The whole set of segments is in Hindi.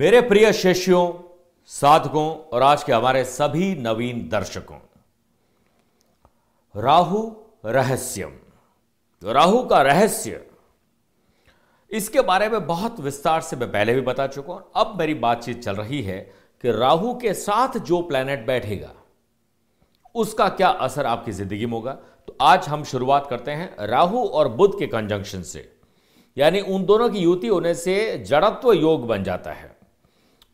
मेरे प्रिय शिष्यों साधकों और आज के हमारे सभी नवीन दर्शकों राहु रहस्यम तो राहु का रहस्य इसके बारे में बहुत विस्तार से मैं पहले भी बता चुका हूं अब मेरी बातचीत चल रही है कि राहु के साथ जो प्लेनेट बैठेगा उसका क्या असर आपकी जिंदगी में होगा तो आज हम शुरुआत करते हैं राहु और बुद्ध के कंजंक्शन से यानी उन दोनों की युति होने से जड़त्व योग बन जाता है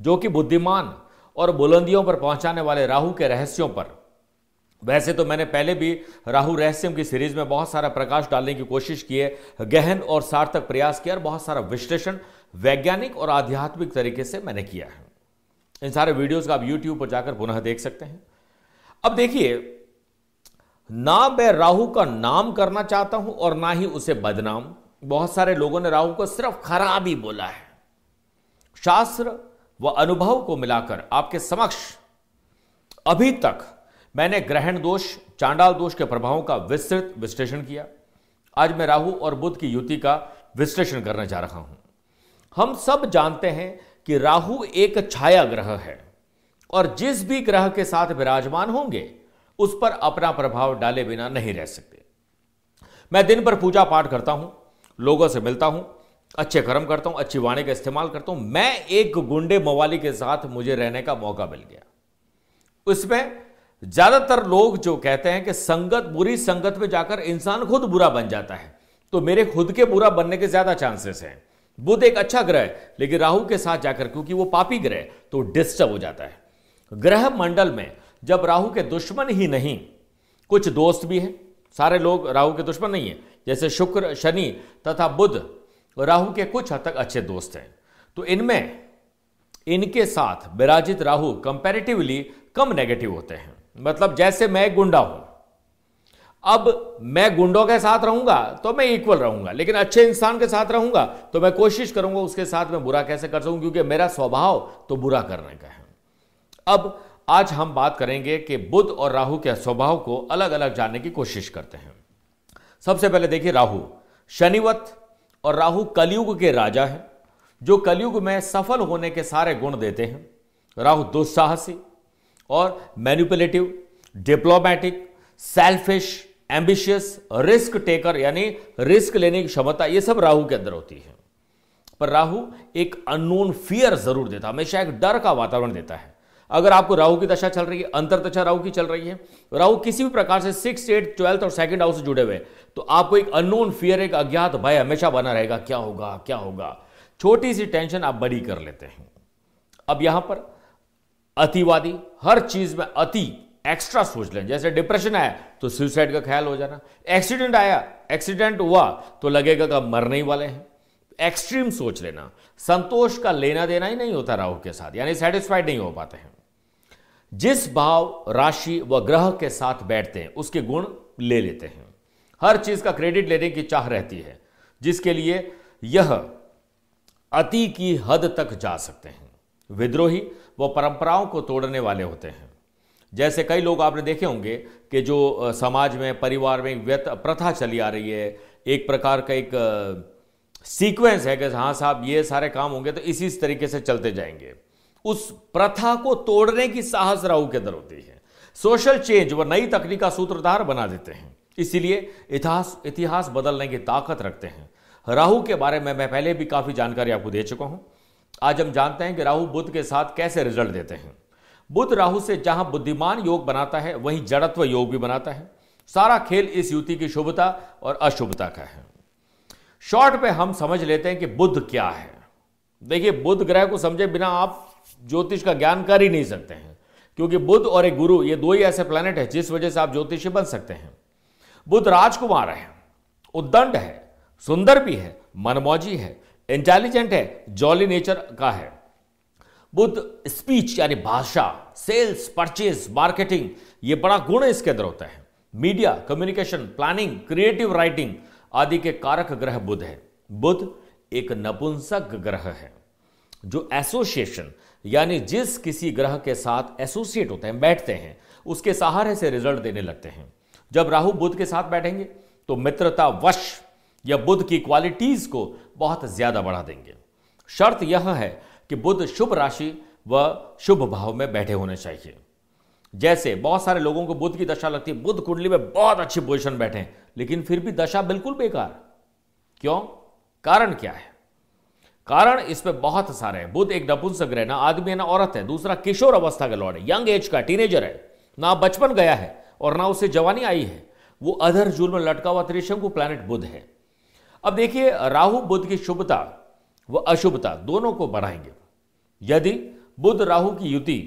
जो कि बुद्धिमान और बुलंदियों पर पहुंचाने वाले राहु के रहस्यों पर वैसे तो मैंने पहले भी राहु रहस्यम की सीरीज में बहुत सारा प्रकाश डालने की कोशिश की है गहन और सार्थक प्रयास किया और बहुत सारा विश्लेषण वैज्ञानिक और आध्यात्मिक तरीके से मैंने किया है इन सारे वीडियोस का आप यूट्यूब पर जाकर पुनः देख सकते हैं अब देखिए ना मैं राहु का नाम करना चाहता हूं और ना ही उसे बदनाम बहुत सारे लोगों ने राहु को सिर्फ खराब ही बोला है शास्त्र व अनुभव को मिलाकर आपके समक्ष अभी तक मैंने ग्रहण दोष चांडाल दोष के प्रभावों का विस्तृत विश्लेषण किया आज मैं राहु और बुद्ध की युति का विश्लेषण करने जा रहा हूं हम सब जानते हैं कि राहु एक छाया ग्रह है और जिस भी ग्रह के साथ विराजमान होंगे उस पर अपना प्रभाव डाले बिना नहीं रह सकते मैं दिन भर पूजा पाठ करता हूं लोगों से मिलता हूं अच्छे कर्म करता हूं अच्छी वाणी का इस्तेमाल करता हूं मैं एक गुंडे मवाली के साथ मुझे रहने का मौका मिल गया उसमें ज्यादातर लोग जो कहते हैं कि संगत बुरी संगत में जाकर इंसान खुद बुरा बन जाता है तो मेरे खुद के बुरा बनने के ज्यादा चांसेस हैं बुध एक अच्छा ग्रह है लेकिन राहु के साथ जाकर क्योंकि वो पापी ग्रह तो डिस्टर्ब हो जाता है ग्रह मंडल में जब राहु के दुश्मन ही नहीं कुछ दोस्त भी हैं सारे लोग राहु के दुश्मन नहीं है जैसे शुक्र शनि तथा बुध तो राहु के कुछ हद तक अच्छे दोस्त हैं तो इनमें इनके साथ विराजित राहु कंपैरेटिवली कम नेगेटिव होते हैं मतलब जैसे मैं गुंडा हूं अब मैं गुंडों के साथ रहूंगा तो मैं इक्वल रहूंगा लेकिन अच्छे इंसान के साथ रहूंगा तो मैं कोशिश करूंगा उसके साथ मैं बुरा कैसे कर सकूं क्योंकि मेरा स्वभाव तो बुरा करने का है अब आज हम बात करेंगे कि बुद्ध और राहु के स्वभाव को अलग अलग जानने की कोशिश करते हैं सबसे पहले देखिए राहु शनिवत और राहु कलयुग के राजा है जो कलयुग में सफल होने के सारे गुण देते हैं राहु दुस्साहसी और manipulative diplomatic selfish ambitious risk taker यानी रिस्क लेने की क्षमता ये सब राहु के अंदर होती है पर राहु एक अननोन फियर जरूर देता हमेशा एक डर का वातावरण देता है अगर आपको राहु की दशा चल रही है अंतर दशा राहु की चल रही है राहु किसी भी प्रकार से सिक्स एट ट्वेल्थ और सेकंड हाउस से जुड़े हुए तो आपको एक अननोन फियर एक अज्ञात भय हमेशा बना रहेगा क्या होगा क्या होगा छोटी सी टेंशन आप बड़ी कर लेते हैं अब यहां पर अतिवादी हर चीज में अति एक्स्ट्रा सोच लें जैसे डिप्रेशन आया तो सुसाइड का ख्याल हो जाना एक्सीडेंट आया एक्सीडेंट हुआ तो लगेगा कि मरने ही वाले हैं एक्सट्रीम सोच लेना संतोष का लेना देना ही नहीं होता राहु के साथ यानी सेटिस्फाइड नहीं हो पाते हैं जिस भाव राशि व ग्रह के साथ बैठते हैं उसके गुण ले लेते हैं हर चीज का क्रेडिट लेने की चाह रहती है जिसके लिए यह अति की हद तक जा सकते हैं विद्रोही वो परंपराओं को तोड़ने वाले होते हैं जैसे कई लोग आपने देखे होंगे कि जो समाज में परिवार में व्यत प्रथा चली आ रही है एक प्रकार का एक सीक्वेंस है कि हाँ साहब ये सारे काम होंगे तो इसी तरीके से चलते जाएंगे उस प्रथा को तोड़ने की साहस राहु के अंदर होती है सोशल चेंज व नई तकनीक का सूत्रधार बना देते हैं इसीलिए इतिहास इतिहास बदलने की ताकत रखते हैं राहु के बारे में मैं पहले भी काफ़ी जानकारी आपको दे चुका हूं आज हम जानते हैं कि राहु बुद्ध के साथ कैसे रिजल्ट देते हैं बुद्ध राहु से जहां बुद्धिमान योग बनाता है वहीं जड़त्व योग भी बनाता है सारा खेल इस युति की शुभता और अशुभता का है शॉर्ट पे हम समझ लेते हैं कि बुद्ध क्या है देखिए बुद्ध ग्रह को समझे बिना आप ज्योतिष का ज्ञान कर ही नहीं सकते हैं क्योंकि बुद्ध और एक गुरु ये दो ही ऐसे प्लानट है जिस वजह से आप ज्योतिषी बन सकते हैं बुद्ध राजकुमार है उद्दंड है सुंदर भी है मनमौजी है इंटेलिजेंट है जॉली नेचर का है बुद्ध स्पीच यानी भाषा सेल्स परचेज मार्केटिंग ये बड़ा गुण इसके अंदर होता है media communication planning creative writing आदि के कारक ग्रह बुद्ध है बुद्ध एक नपुंसक ग्रह है जो एसोसिएशन यानी जिस किसी ग्रह के साथ एसोसिएट होते हैं बैठते हैं उसके सहारे से रिजल्ट देने लगते हैं जब राहु बुद्ध के साथ बैठेंगे तो मित्रता वश या बुद्ध की क्वालिटीज को बहुत ज्यादा बढ़ा देंगे शर्त यह है कि बुद्ध शुभ राशि व शुभ भाव में बैठे होने चाहिए जैसे बहुत सारे लोगों को बुद्ध की दशा लगती है बुद्ध कुंडली में बहुत अच्छी पोजिशन बैठे हैं लेकिन फिर भी दशा बिल्कुल बेकार क्यों कारण क्या है कारण इसमें बहुत सारे हैं बुद्ध एक नपुंसक ग्रह ना आदमी है ना औरत है दूसरा किशोर अवस्था का लॉर्ड है यंग एज का टीनेजर है ना बचपन गया है और ना उसे जवानी आई है वो अधर जूल में लटका हुआ त्रिशंकु को प्लानट बुध है अब देखिए राहु बुध की शुभता व अशुभता दोनों को बढ़ाएंगे यदि बुध राहु की युति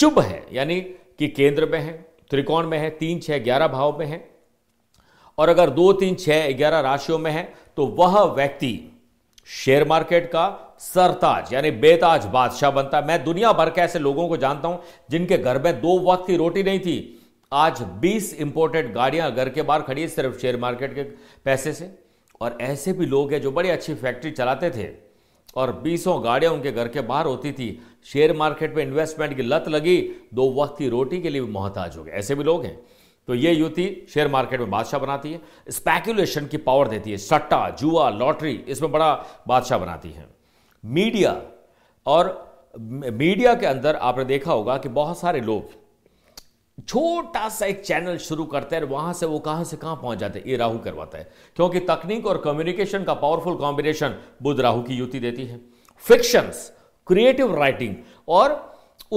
शुभ है यानी कि केंद्र में है त्रिकोण में है तीन छह ग्यारह भाव में है और अगर दो तीन छह ग्यारह राशियों में है तो वह व्यक्ति शेयर मार्केट का सरताज यानी बेताज बादशाह बनता है मैं दुनिया भर के ऐसे लोगों को जानता हूं जिनके घर में दो वक्त की रोटी नहीं थी आज 20 इंपोर्टेड गाड़ियां घर के बाहर खड़ी है सिर्फ शेयर मार्केट के पैसे से और ऐसे भी लोग हैं जो बड़ी अच्छी फैक्ट्री चलाते थे और बीसों गाड़ियां उनके घर के बाहर होती थी शेयर मार्केट में इन्वेस्टमेंट की लत लगी दो वक्त की रोटी के लिए भी मोहताज हो गए ऐसे भी लोग हैं तो ये युति शेयर मार्केट में बादशाह बनाती है स्पैक्यूलेशन की पावर देती है सट्टा जुआ लॉटरी इसमें बड़ा बादशाह बनाती है मीडिया और मीडिया के अंदर आपने देखा होगा कि बहुत सारे लोग छोटा सा एक चैनल शुरू करते हैं वहां से वो कहां से कहां पहुंच जाते हैं ये राहु करवाता है क्योंकि तकनीक और कम्युनिकेशन का पावरफुल कॉम्बिनेशन बुध राहु की युति देती है फिक्शंस क्रिएटिव राइटिंग और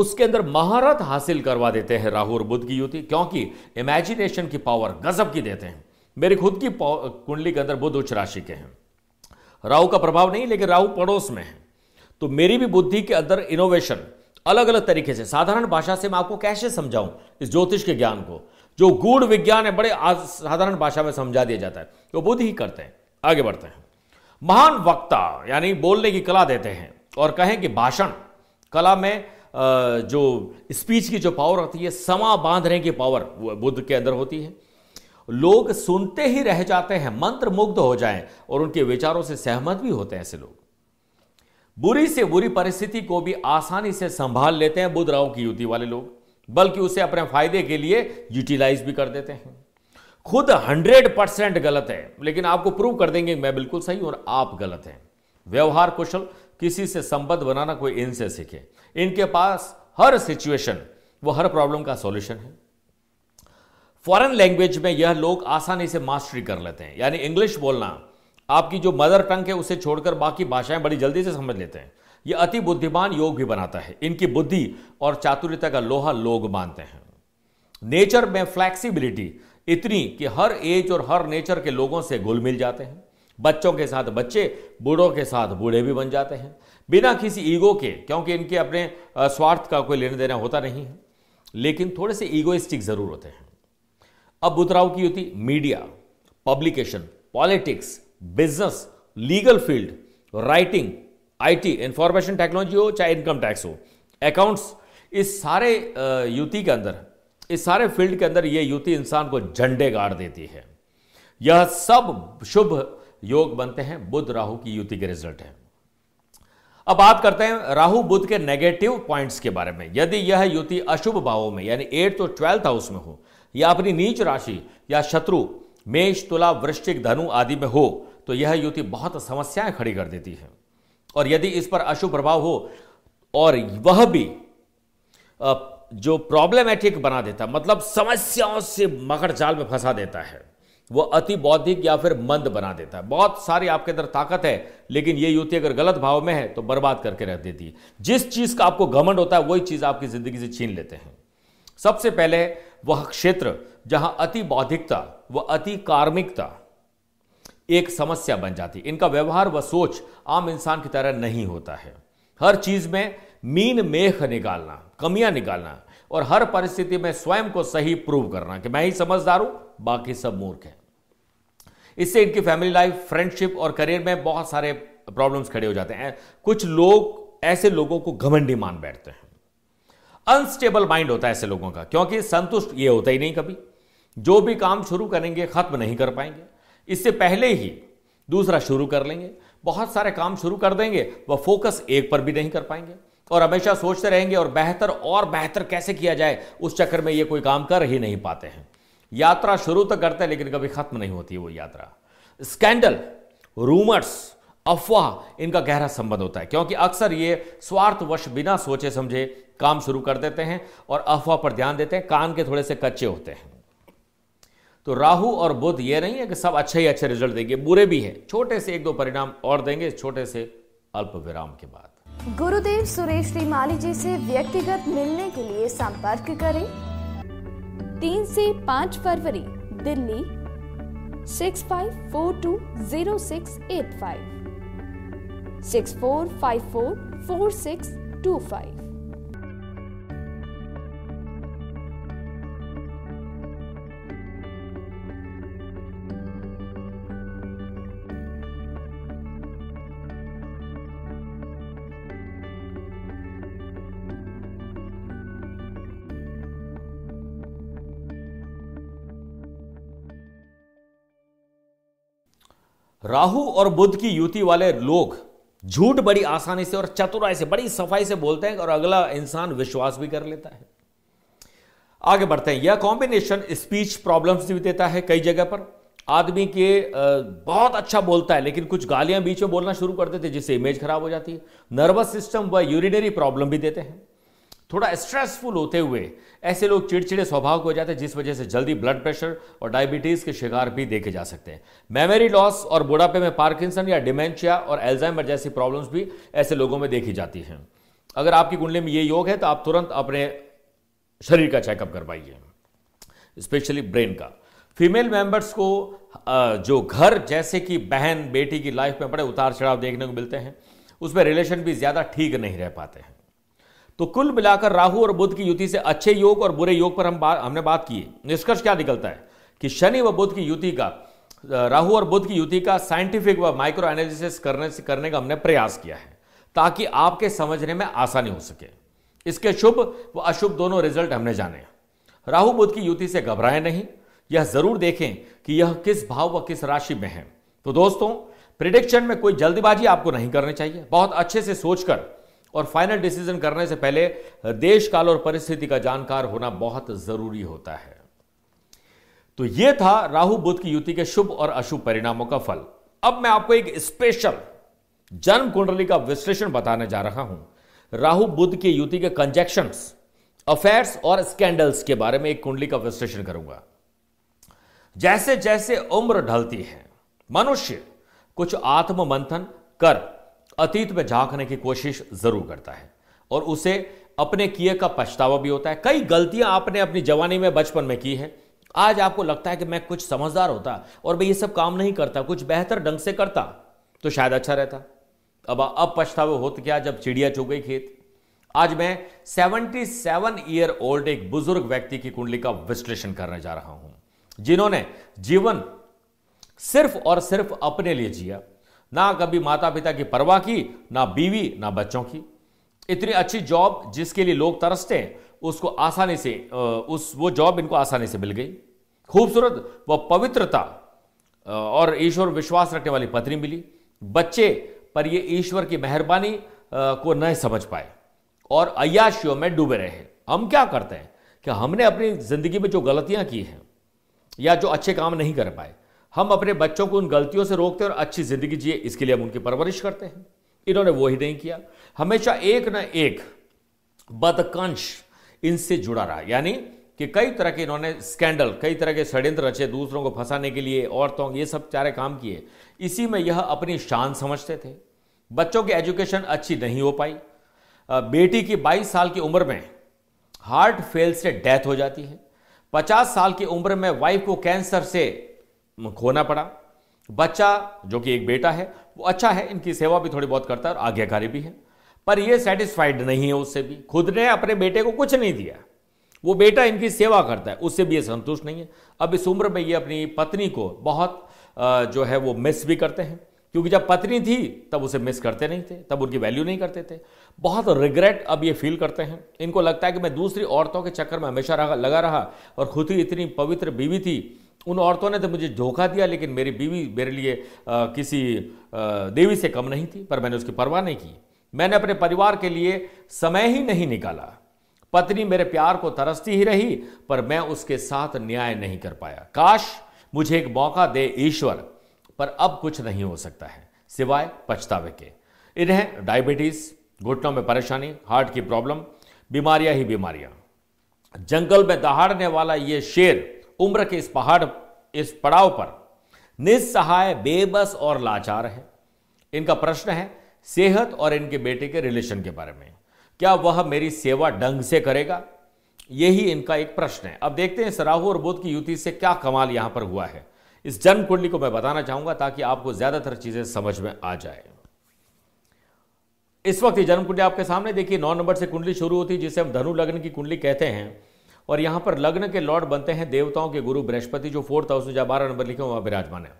उसके अंदर महारत हासिल करवा देते हैं राहु और बुद्ध की युति क्योंकि इमेजिनेशन की पावर गजब की देते हैं मेरी खुद की कुंडली के अंदर बुद्ध उच्च राशि के हैं राहु का प्रभाव नहीं लेकिन राहु पड़ोस में है तो मेरी भी बुद्धि के अंदर इनोवेशन अलग अलग तरीके से साधारण भाषा से मैं आपको कैसे समझाऊं इस ज्योतिष के ज्ञान को जो गूढ़ विज्ञान है बड़े साधारण भाषा में समझा दिया जाता है तो वो बुद्ध ही करते हैं आगे बढ़ते हैं महान वक्ता यानी बोलने की कला देते हैं और कहें कि भाषण कला में जो स्पीच की जो पावर होती है समा बांधने की पावर बुद्ध के अंदर होती है लोग सुनते ही रह जाते हैं मंत्र मुग्ध हो जाएं और उनके विचारों से सहमत भी होते हैं ऐसे लोग बुरी से बुरी परिस्थिति को भी आसानी से संभाल लेते हैं बुध राहु की युति वाले लोग बल्कि उसे अपने फायदे के लिए यूटिलाइज भी कर देते हैं खुद हंड्रेड परसेंट गलत है लेकिन आपको प्रूव कर देंगे मैं बिल्कुल सही और आप गलत हैं व्यवहार कुशल किसी से संबंध बनाना कोई इनसे सीखे इनके पास हर सिचुएशन वो हर प्रॉब्लम का सॉल्यूशन है फॉरेन लैंग्वेज में यह लोग आसानी से मास्टरी कर लेते हैं यानी इंग्लिश बोलना आपकी जो मदर टंग है उसे छोड़कर बाकी भाषाएं बड़ी जल्दी से समझ लेते हैं ये अति बुद्धिमान योग भी बनाता है इनकी बुद्धि और चातुर्यता का लोहा लोग मानते हैं नेचर में फ्लैक्सीबिलिटी इतनी कि हर एज और हर नेचर के लोगों से घुल मिल जाते हैं बच्चों के साथ बच्चे बूढ़ों के साथ बूढ़े भी बन जाते हैं बिना किसी ईगो के क्योंकि इनके अपने स्वार्थ का कोई लेने देना होता नहीं है लेकिन थोड़े से ईगोइस्टिक जरूर होते हैं अब बुधराव की युति media publication politics business legal field writing IT information technology हो चाहे इनकम टैक्स हो अकाउंट्स इस सारे युति के अंदर इस सारे फील्ड के अंदर यह युति इंसान को झंडे गाड़ देती है यह सब शुभ योग बनते हैं बुद्ध राहु की युति के रिजल्ट है अब बात करते हैं राहु बुद्ध के नेगेटिव पॉइंट्स के बारे में यदि यह युति अशुभ भावों में यानी एट्थ और ट्वेल्थ हाउस में हो या अपनी नीच राशि या शत्रु मेष तुला वृश्चिक धनु आदि में हो तो यह युति बहुत समस्याएं खड़ी कर देती है और यदि इस पर अशुभ प्रभाव हो और वह भी जो प्रॉब्लमेटिक बना देता मतलब समस्याओं से मकर जाल में फंसा देता है वो अति बौद्धिक या फिर मंद बना देता है बहुत सारी आपके अंदर ताकत है लेकिन ये युति अगर गलत भाव में है तो बर्बाद करके रह देती है जिस चीज का आपको घमंड होता है वही चीज आपकी जिंदगी से छीन लेते हैं सबसे पहले वह क्षेत्र जहां अति बौद्धिकता व अति कार्मिकता एक समस्या बन जाती इनका व्यवहार व सोच आम इंसान की तरह नहीं होता है हर चीज में मीन मेख निकालना कमियां निकालना और हर परिस्थिति में स्वयं को सही प्रूव करना कि मैं ही समझदार हूं बाकी सब मूर्ख है इससे इनकी फैमिली लाइफ फ्रेंडशिप और करियर में बहुत सारे प्रॉब्लम्स खड़े हो जाते हैं कुछ लोग ऐसे लोगों को घमंडी मान बैठते हैं अनस्टेबल माइंड होता है ऐसे लोगों का क्योंकि संतुष्ट ये होता ही नहीं कभी जो भी काम शुरू करेंगे खत्म नहीं कर पाएंगे इससे पहले ही दूसरा शुरू कर लेंगे बहुत सारे काम शुरू कर देंगे वह फोकस एक पर भी नहीं कर पाएंगे और हमेशा सोचते रहेंगे और बेहतर और बेहतर कैसे किया जाए उस चक्कर में ये कोई काम कर ही नहीं पाते हैं यात्रा शुरू तो करते हैं लेकिन कभी खत्म नहीं होती वो यात्रा स्कैंडल रूमर्स अफवाह इनका गहरा संबंध होता है क्योंकि अक्सर ये स्वार्थवश बिना सोचे समझे काम शुरू कर देते हैं और अफवाह पर ध्यान देते हैं कान के थोड़े से कच्चे होते हैं तो राहु और बुध ये नहीं है कि सब अच्छे ही अच्छे रिजल्ट देंगे बुरे भी हैं छोटे से एक दो परिणाम और देंगे छोटे से अल्प विराम के बाद गुरुदेव सुरेश माली जी से व्यक्तिगत मिलने के लिए संपर्क करें तीन से पाँच फरवरी Delhi six five four two zero six eight five six four five four four six two five Rahu और बुद्ध की युति वाले लोग झूठ बड़ी आसानी से और चतुराई से बड़ी सफाई से बोलते हैं और अगला इंसान विश्वास भी कर लेता है आगे बढ़ते हैं यह कॉम्बिनेशन स्पीच प्रॉब्लम्स भी देता है कई जगह पर आदमी के बहुत अच्छा बोलता है लेकिन कुछ गालियां बीच में बोलना शुरू कर देते हैं जिससे इमेज खराब हो जाती है नर्वस सिस्टम व यूरिनरी प्रॉब्लम भी देते हैं थोड़ा स्ट्रेसफुल होते हुए ऐसे लोग चिड़चिड़े स्वभाव के हो जाते हैं जिस वजह से जल्दी ब्लड प्रेशर और डायबिटीज के शिकार भी देखे जा सकते हैं मेमोरी लॉस और बुढ़ापे में पार्किंसन या डिमेंशिया और एल्जाइमर जैसी प्रॉब्लम्स भी ऐसे लोगों में देखी जाती हैं अगर आपकी कुंडली में ये योग है तो आप तुरंत अपने शरीर का चेकअप करवाइए स्पेशली ब्रेन का फीमेल मेंबर्स को जो घर जैसे कि बहन बेटी की लाइफ में बड़े उतार चढ़ाव देखने को मिलते हैं उसमें रिलेशन भी ज़्यादा ठीक नहीं रह पाते हैं तो कुल मिलाकर राहु और बुद्ध की युति से अच्छे योग और बुरे योग पर हम बात हमने बात की निष्कर्ष क्या निकलता है कि शनि व बुद्ध की युति का राहु और बुद्ध की युति का साइंटिफिक व माइक्रो एनालिसिस करने से करने का हमने प्रयास किया है ताकि आपके समझने में आसानी हो सके इसके शुभ व अशुभ दोनों रिजल्ट हमने जाने राहु बुद्ध की युति से घबराएं नहीं यह जरूर देखें कि यह किस भाव व किस राशि में है तो दोस्तों प्रिडिक्शन में कोई जल्दबाजी आपको नहीं करनी चाहिए बहुत अच्छे से सोचकर और फाइनल डिसीजन करने से पहले देश काल और परिस्थिति का जानकार होना बहुत जरूरी होता है तो यह था राहु बुद्ध की युति के शुभ और अशुभ परिणामों का फल अब मैं आपको एक स्पेशल जन्म कुंडली का विश्लेषण बताने जा रहा हूं राहु बुद्ध की युति के कंजेक्शन अफेयर्स और स्कैंडल्स के बारे में एक कुंडली का विश्लेषण करूंगा जैसे जैसे उम्र ढलती है मनुष्य कुछ आत्म मंथन कर अतीत में झांकने की कोशिश जरूर करता है और उसे अपने किए का पछतावा भी होता है कई गलतियां आपने अपनी जवानी में बचपन में की है आज आपको लगता है कि मैं कुछ समझदार होता और मैं ये सब काम नहीं करता कुछ बेहतर ढंग से करता तो शायद अच्छा रहता अब अब पछतावे हो तो क्या जब चिड़िया चुग गई खेत आज मैं 77 ईयर ओल्ड एक बुजुर्ग व्यक्ति की कुंडली का विश्लेषण करने जा रहा हूं जिन्होंने जीवन सिर्फ और सिर्फ अपने लिए जिया ना कभी माता पिता की परवाह की ना बीवी ना बच्चों की इतनी अच्छी जॉब जिसके लिए लोग तरसते हैं उसको आसानी से उस वो जॉब इनको आसानी से मिल गई खूबसूरत व पवित्रता और ईश्वर विश्वास रखने वाली पत्नी मिली बच्चे पर ये ईश्वर की मेहरबानी को न समझ पाए और अयाशियों में डूबे रहे हम क्या करते हैं कि हमने अपनी ज़िंदगी में जो गलतियां की हैं या जो अच्छे काम नहीं कर पाए हम अपने बच्चों को उन गलतियों से रोकते हैं और अच्छी ज़िंदगी जिए इसके लिए हम उनकी परवरिश करते हैं इन्होंने वो ही नहीं किया हमेशा एक ना एक बदकंश इनसे जुड़ा रहा यानी कि कई तरह के इन्होंने स्कैंडल कई तरह के षड्यंत्र रचे दूसरों को फंसाने के लिए औरतों ये सब सारे काम किए इसी में यह अपनी शान समझते थे बच्चों की एजुकेशन अच्छी नहीं हो पाई बेटी की 22 साल की उम्र में हार्ट फेल से डेथ हो जाती है 50 साल की उम्र में वाइफ को कैंसर से खोना पड़ा बच्चा जो कि एक बेटा है वो अच्छा है इनकी सेवा भी थोड़ी बहुत करता है और आज्ञाकारी भी है पर ये सेटिस्फाइड नहीं है उससे भी खुद ने अपने बेटे को कुछ नहीं दिया वो बेटा इनकी सेवा करता है उससे भी ये संतुष्ट नहीं है अब इस उम्र में ये अपनी पत्नी को बहुत जो है वो मिस भी करते हैं क्योंकि जब पत्नी थी तब उसे मिस करते नहीं थे तब उनकी वैल्यू नहीं करते थे बहुत रिग्रेट अब ये फील करते हैं इनको लगता है कि मैं दूसरी औरतों के चक्कर में हमेशा रहा लगा रहा और खुद ही इतनी पवित्र बीवी थी उन औरतों ने तो मुझे धोखा दिया लेकिन मेरी बीवी मेरे लिए आ, किसी आ, देवी से कम नहीं थी पर मैंने उसकी परवाह नहीं की मैंने अपने परिवार के लिए समय ही नहीं निकाला पत्नी मेरे प्यार को तरसती ही रही पर मैं उसके साथ न्याय नहीं कर पाया काश मुझे एक मौका दे ईश्वर पर अब कुछ नहीं हो सकता है सिवाय पछतावे के इन्हें डायबिटीज़ घुटनों में परेशानी हार्ट की प्रॉब्लम बीमारियां ही बीमारियां जंगल में दहाड़ने वाला यह शेर उम्र के इस पहाड़ इस पड़ाव पर निस्सहाय बेबस और लाचार है इनका प्रश्न है सेहत और इनके बेटे के रिलेशन के बारे में क्या वह मेरी सेवा ढंग से करेगा यही इनका एक प्रश्न है अब देखते हैं सराहू और बोध की युति से क्या कमाल यहां पर हुआ है इस जन्म कुंडली को मैं बताना चाहूंगा ताकि आपको ज्यादातर चीजें समझ में आ जाए इस वक्त ये जन्म कुंडली आपके सामने देखिए नौ नंबर से कुंडली शुरू होती है जिसे हम धनु लग्न की कुंडली कहते हैं और यहां पर लग्न के लॉर्ड बनते हैं देवताओं के गुरु बृहस्पति जो फोर्थ हाउस में जहां बारह नंबर लिखे वहां विराजमान है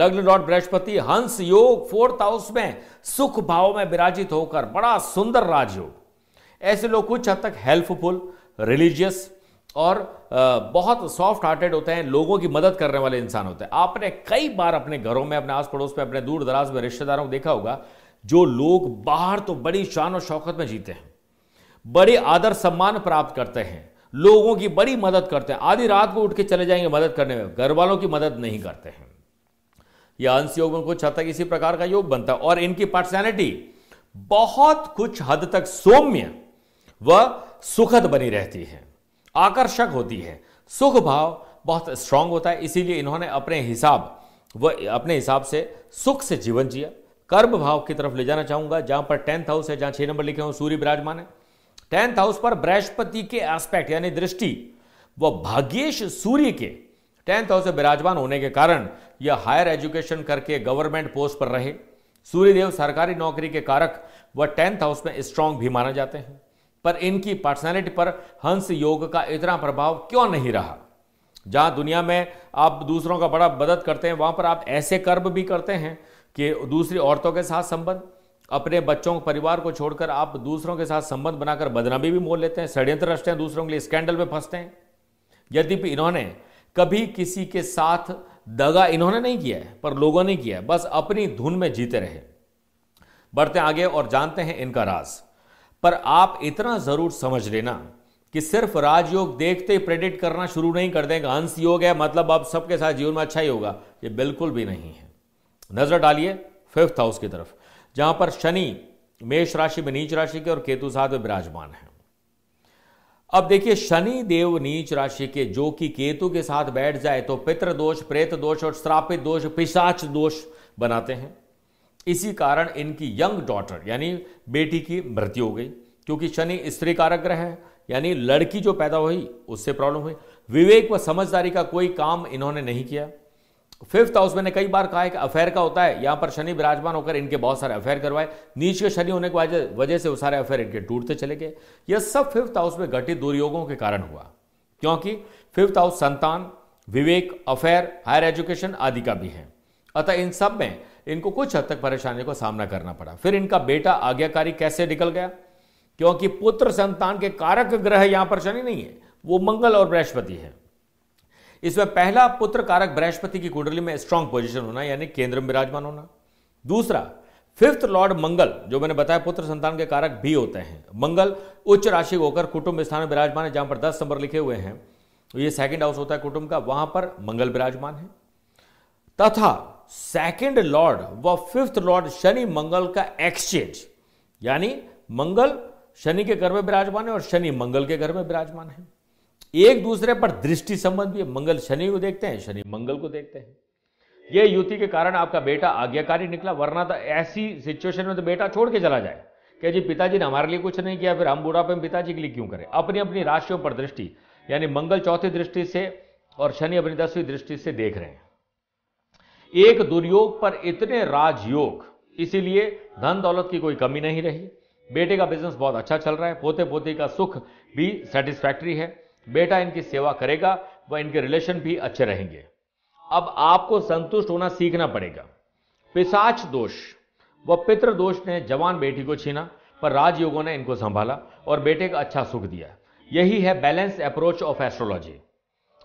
लग्न लॉर्ड बृहस्पति हंस योग फोर्थ हाउस में सुख भाव में विराजित होकर बड़ा सुंदर राजयोग ऐसे लोग कुछ हद तक हेल्पफुल रिलीजियस और बहुत सॉफ्ट हार्टेड होते हैं लोगों की मदद करने वाले इंसान होते हैं आपने कई बार अपने घरों में अपने आस पड़ोस में अपने दूर दराज में रिश्तेदारों को देखा होगा जो लोग बाहर तो बड़ी शान और शौकत में जीते हैं बड़े आदर सम्मान प्राप्त करते हैं लोगों की बड़ी मदद करते हैं आधी रात को उठ के चले जाएंगे मदद करने में घर वालों की मदद नहीं करते हैं यह अंश योग में कुछ हद तक इसी प्रकार का योग बनता है और इनकी पर्सनैलिटी बहुत कुछ हद तक सौम्य व सुखद बनी रहती है आकर्षक होती है सुख भाव बहुत स्ट्रांग होता है इसीलिए इन्होंने अपने हिसाब व अपने हिसाब से सुख से जीवन जिया कर्म भाव की तरफ ले जाना चाहूंगा जहां पर टेंथ हाउस है जहां छह नंबर लिखे हों सूर्य विराजमान है टेंथ हाउस पर बृहस्पति के एस्पेक्ट यानी दृष्टि व भाग्येश सूर्य के टेंथ हाउस में विराजमान होने के कारण यह हायर एजुकेशन करके गवर्नमेंट पोस्ट पर रहे सूर्यदेव सरकारी नौकरी के कारक व टेंथ हाउस में स्ट्रांग भी माने जाते हैं पर इनकी पर्सनैलिटी पर हंस योग का इतना प्रभाव क्यों नहीं रहा जहां दुनिया में आप दूसरों का बड़ा मदद करते हैं वहां पर आप ऐसे कर्म भी करते हैं कि दूसरी औरतों के साथ संबंध अपने बच्चों परिवार को छोड़कर आप दूसरों के साथ संबंध बनाकर बदनामी भी मोल लेते हैं षड्यंत्र रचते हैं दूसरों के लिए स्कैंडल में फंसते हैं भी इन्होंने कभी किसी के साथ दगा इन्होंने नहीं किया है पर लोगों ने किया है बस अपनी धुन में जीते रहे बढ़ते आगे और जानते हैं इनका राज पर आप इतना जरूर समझ लेना कि सिर्फ राजयोग देखते ही प्रेडिक्ट करना शुरू नहीं कर देंगे हंस योग है मतलब अब सबके साथ जीवन में अच्छा ही होगा ये बिल्कुल भी नहीं है नजर डालिए फिफ्थ हाउस की तरफ जहां पर शनि मेष राशि में नीच राशि के और केतु साथ में विराजमान है अब देखिए शनि देव नीच राशि के जो कि केतु के साथ बैठ जाए तो पितृ दोष प्रेत दोष और श्रापित दोष पिशाच दोष बनाते हैं इसी कारण इनकी यंग डॉटर यानी बेटी की मृत्यु हो गई क्योंकि शनि स्त्री कारक ग्रह है यानी लड़की जो पैदा हुई उससे प्रॉब्लम हुई विवेक व समझदारी का कोई काम इन्होंने नहीं किया फिफ्थ हाउस मैंने कई बार कहा है कि अफेयर का होता है यहाँ पर शनि विराजमान होकर इनके बहुत सारे अफेयर करवाए नीच के शनि होने की वजह से वो सारे अफेयर इनके टूटते चले गए यह सब फिफ्थ हाउस में घटित दुर्योगों के कारण हुआ क्योंकि फिफ्थ हाउस संतान विवेक अफेयर हायर एजुकेशन आदि का भी है अतः इन सब में इनको कुछ हद तक परेशानियों का सामना करना पड़ा फिर इनका बेटा आज्ञाकारी कैसे निकल गया क्योंकि पुत्र संतान के कारक ग्रह यहां पर शनि नहीं है वो मंगल और बृहस्पति है इसमें पहला पुत्र कारक बृहस्पति की कुंडली में स्ट्रांग पोजिशन होना यानी केंद्र में विराजमान होना दूसरा फिफ्थ लॉर्ड मंगल जो मैंने बताया पुत्र संतान के कारक भी होते हैं मंगल उच्च राशि होकर कुटुंब स्थान में विराजमान है जहां पर दस नंबर लिखे हुए हैं तो ये सेकंड हाउस होता है कुटुंब का वहां पर मंगल विराजमान है तथा सेकंड लॉर्ड व फिफ्थ लॉर्ड शनि मंगल का एक्सचेंज यानी मंगल शनि के घर में विराजमान है और शनि मंगल के घर में विराजमान है एक दूसरे पर दृष्टि संबंध भी है मंगल शनि को देखते हैं शनि मंगल को देखते हैं ये युति के कारण आपका बेटा आज्ञाकारी निकला वरना तो ऐसी सिचुएशन में तो बेटा छोड़ के चला जाए कि जी पिताजी ने हमारे लिए कुछ नहीं किया फिर हम बुढ़ापे में पिताजी के लिए क्यों करें अपनी अपनी राशियों पर दृष्टि यानी मंगल चौथी दृष्टि से और शनि अपनी दसवीं दृष्टि से देख रहे हैं एक दुर्योग पर इतने राजयोग इसीलिए धन दौलत की कोई कमी नहीं रही बेटे का बिजनेस बहुत अच्छा चल रहा है पोते पोते का सुख भी सेटिस्फैक्ट्री है बेटा इनकी सेवा करेगा व इनके रिलेशन भी अच्छे रहेंगे अब आपको संतुष्ट होना सीखना पड़ेगा पिसाच दोष व पितृ दोष ने जवान बेटी को छीना पर राजयोगों ने इनको संभाला और बेटे का अच्छा सुख दिया यही है बैलेंस अप्रोच ऑफ एस्ट्रोलॉजी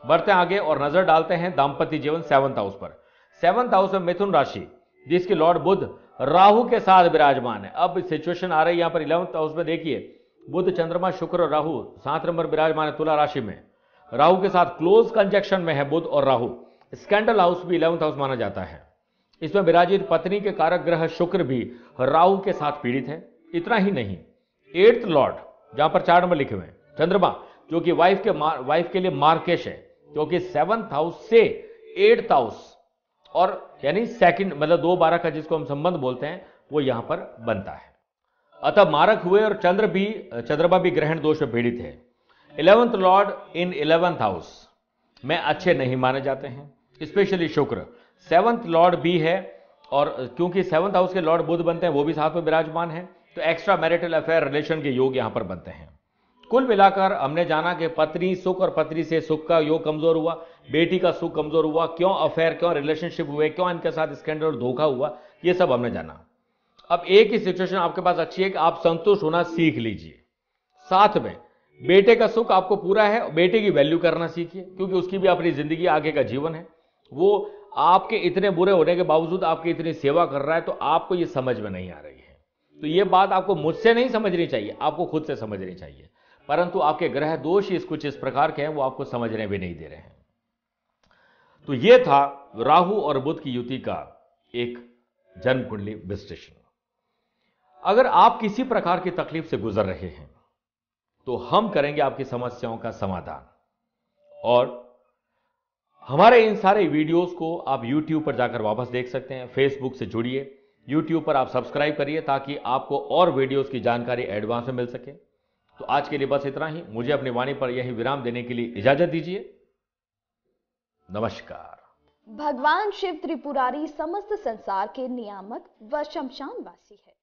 बढ़ते आगे और नजर डालते हैं दाम्पत्य जीवन सेवंथ हाउस पर सेवंथ हाउस में मिथुन राशि जिसके लॉर्ड बुद्ध राहु के साथ विराजमान है अब सिचुएशन आ रही है यहां पर इलेवंथ हाउस में देखिए बुद्ध चंद्रमा शुक्र और राहु सात नंबर विराजमान है तुला राशि में राहु के साथ क्लोज कंजेक्शन में है बुद्ध और राहु स्कैंडल हाउस भी इलेवंथ हाउस माना जाता है इसमें विराजित पत्नी के कारक ग्रह शुक्र भी राहु के साथ पीड़ित है इतना ही नहीं एट्थ लॉर्ड जहां पर चार नंबर लिखे हुए हैं चंद्रमा जो कि वाइफ के वाइफ के लिए मार्केश है क्योंकि सेवंथ हाउस से एट्थ हाउस और यानी सेकंड मतलब दो बारह का जिसको हम संबंध बोलते हैं वो यहां पर बनता है अतः मारक हुए और चंद्र भी चंद्रमा भी ग्रहण दोष में पीड़ित है eleventh lord in eleventh house में अच्छे नहीं माने जाते हैं स्पेशली शुक्र सेवंथ लॉर्ड भी है और क्योंकि सेवंथ हाउस के लॉर्ड बुद्ध बनते हैं वो भी साथ में विराजमान है तो एक्स्ट्रा मैरिटल अफेयर रिलेशन के योग यहां पर बनते हैं कुल मिलाकर हमने जाना कि पत्नी सुख और पत्नी से सुख का योग कमजोर हुआ बेटी का सुख कमजोर हुआ क्यों अफेयर क्यों रिलेशनशिप हुए क्यों इनके साथ स्कैंडल और धोखा हुआ ये सब हमने जाना अब एक ही सिचुएशन आपके पास अच्छी है कि आप संतुष्ट होना सीख लीजिए साथ में बेटे का सुख आपको पूरा है बेटे की वैल्यू करना सीखिए क्योंकि उसकी भी अपनी जिंदगी आगे का जीवन है वो आपके इतने बुरे होने के बावजूद आपकी इतनी सेवा कर रहा है तो आपको ये समझ में नहीं आ रही है तो ये बात आपको मुझसे नहीं समझनी चाहिए आपको खुद से समझनी चाहिए परंतु आपके ग्रह दोष इस कुछ इस प्रकार के हैं वो आपको समझने भी नहीं दे रहे हैं तो ये था राहु और बुद्ध की युति का एक जन्म कुंडली विश्लेषण अगर आप किसी प्रकार की तकलीफ से गुजर रहे हैं तो हम करेंगे आपकी समस्याओं का समाधान और हमारे इन सारे वीडियोस को आप YouTube पर जाकर वापस देख सकते हैं Facebook से जुड़िए YouTube पर आप सब्सक्राइब करिए ताकि आपको और वीडियोस की जानकारी एडवांस में मिल सके तो आज के लिए बस इतना ही मुझे अपनी वाणी पर यही विराम देने के लिए इजाजत दीजिए नमस्कार भगवान शिव त्रिपुरारी समस्त संसार के नियामक व शमशान वासी है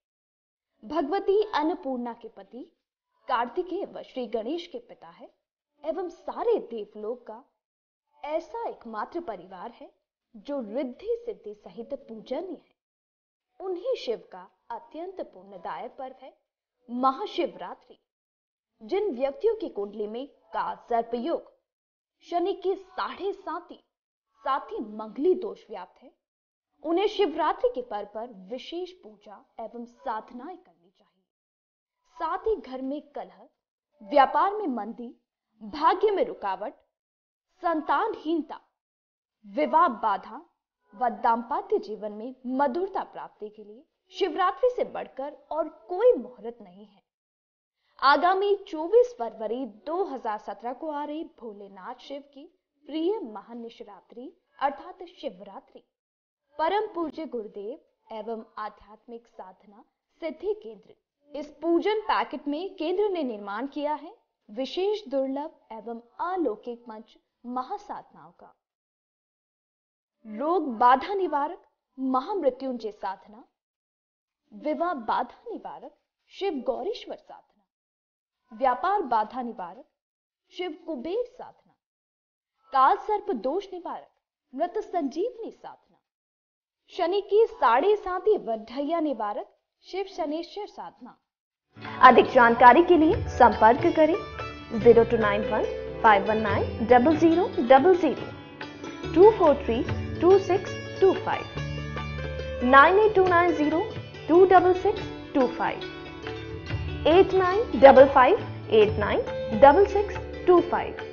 भगवती अन्नपूर्णा के पति कार्तिकेय व श्री गणेश के पिता है एवं सारे देवलोक का ऐसा एकमात्र परिवार है जो रिद्धि सिद्धि सहित पूजनीय है उन्हीं शिव का अत्यंत पुण्यदायक पर्व है महाशिवरात्रि जिन व्यक्तियों की कुंडली में का सर्पयोग शनि के साढ़े साथी साथ ही मंगली दोष व्याप्त है उन्हें शिवरात्रि के पर्व पर विशेष पूजा एवं साधनाएं साथ ही घर में कलह व्यापार में मंदी भाग्य में रुकावट संतानहीनता विवाह बाधा व दाम्पत्य जीवन में मधुरता प्राप्ति के लिए शिवरात्रि से बढ़कर और कोई मुहूर्त नहीं है आगामी 24 फरवरी 2017 को आ रही भोलेनाथ शिव की प्रिय महानिशरात्रि अर्थात शिवरात्रि परम पूज्य गुरुदेव एवं आध्यात्मिक साधना सिद्धि केंद्र इस पूजन पैकेट में केंद्र ने निर्माण किया है विशेष दुर्लभ एवं अलौकिक मंच महासाधनाओं का रोग बाधा निवारक महामृत्युंजय साधना विवाह बाधा निवारक शिव गौरीश्वर साधना व्यापार बाधा निवारक शिव कुबेर साधना काल सर्प दोष निवारक मृत संजीवनी साधना शनि की साढ़े साथी वढैया निवारक शिव शनेश्वर साधना अधिक जानकारी के लिए संपर्क करें zero two nine one five one nine double zero double zero two four three two six two five nine eight two nine zero two double six two five eight nine double five eight nine double six two five